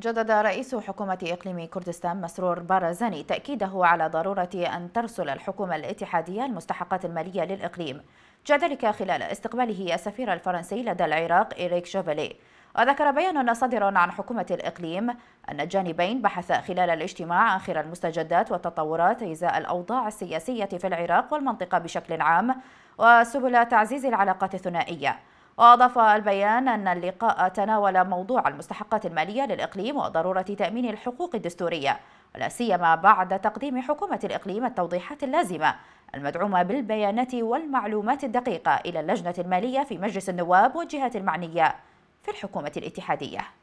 جدد رئيس حكومة إقليم كردستان مسرور بارزاني تأكيده على ضرورة أن ترسل الحكومة الاتحادية المستحقات المالية للإقليم ذلك خلال استقباله السفير الفرنسي لدى العراق إريك شوفالي وذكر بيان صادر عن حكومة الإقليم أن الجانبين بحثا خلال الاجتماع آخر المستجدات والتطورات إزاء الأوضاع السياسية في العراق والمنطقة بشكل عام وسبل تعزيز العلاقات الثنائية وأضاف البيان أن اللقاء تناول موضوع المستحقات المالية للإقليم وضرورة تأمين الحقوق الدستورية ولا سيما بعد تقديم حكومة الإقليم التوضيحات اللازمة المدعومة بالبيانات والمعلومات الدقيقة إلى اللجنة المالية في مجلس النواب والجهات المعنية في الحكومة الاتحادية